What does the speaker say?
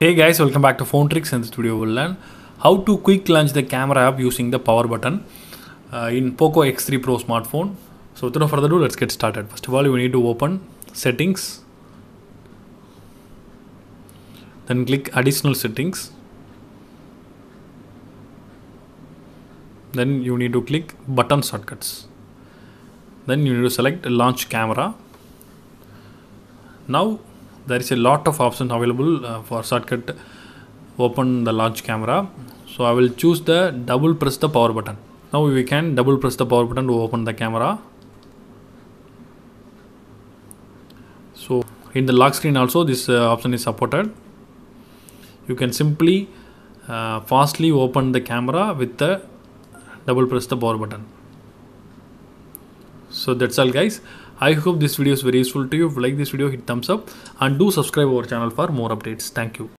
Hey guys, welcome back to Phone Tricks. In this video, we'll learn how to quick launch the camera app using the power button uh, in POCO X3 Pro smartphone. So without further ado, let's get started. First of all, you need to open settings. Then click additional settings. Then you need to click button shortcuts. Then you need to select launch camera. Now there is a lot of options available uh, for shortcut open the launch camera so I will choose the double press the power button now we can double press the power button to open the camera so in the lock screen also this uh, option is supported you can simply uh, fastly open the camera with the double press the power button so that's all guys i hope this video is very useful to you if you like this video hit thumbs up and do subscribe our channel for more updates thank you